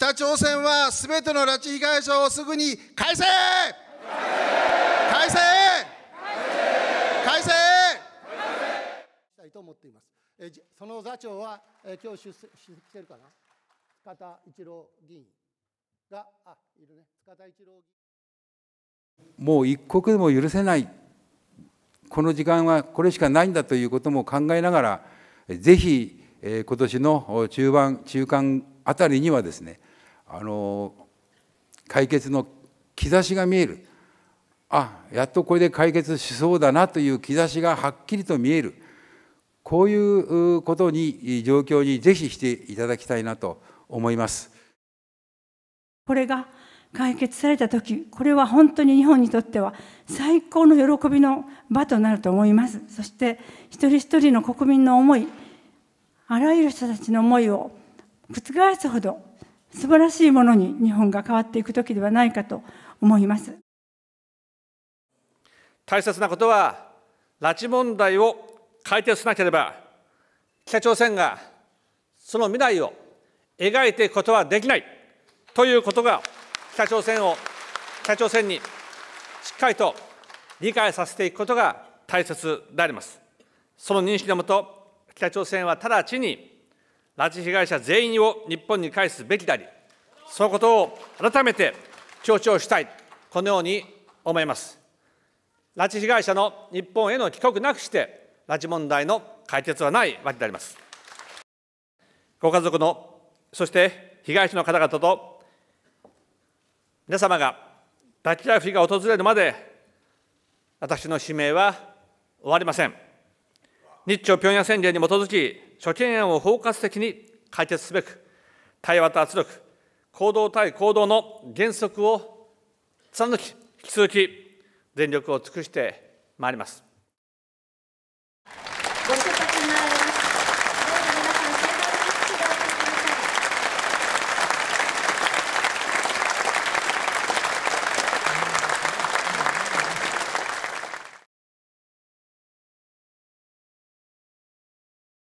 北朝鮮はすべての拉致被害者をすぐに返せ返せ返せしたいと思っています。えその座長は、え今日出席してるかな塚田一郎議員が、あ、いるね。塚田一郎もう一刻でも許せない。この時間はこれしかないんだということも考えながら、ぜひ、えー、今年の中盤、中間あたりにはですね、あの解決の兆しが見えるあやっとこれで解決しそうだなという兆しがはっきりと見えるこういうことに状況にぜひしていただきたいなと思います。これが解決された時これは本当に日本にとっては最高の喜びの場となると思いますそして一人一人の国民の思いあらゆる人たちの思いを覆すほど素晴らしいものに日本が変わっていく時ではないかと思います大切なことは拉致問題を解決しなければ北朝鮮がその未来を描いていくことはできないということが北朝鮮を北朝鮮にしっかりと理解させていくことが大切であります。その認識のもと北朝鮮は直ちに拉致被害者全員を日本に返すべきであり、そのことを改めて強調したい、このように思います。拉致被害者の日本への帰国なくして、拉致問題の解決はないわけであります。ご家族の、そして被害者の方々と、皆様が拉致ライフが訪れるまで、私の使命は終わりません。日朝平壌宣言に基づき、諸懸案を包括的に解決すべく、対話と圧力、行動対行動の原則を貫き、引き続き全力を尽くしてまいります。ご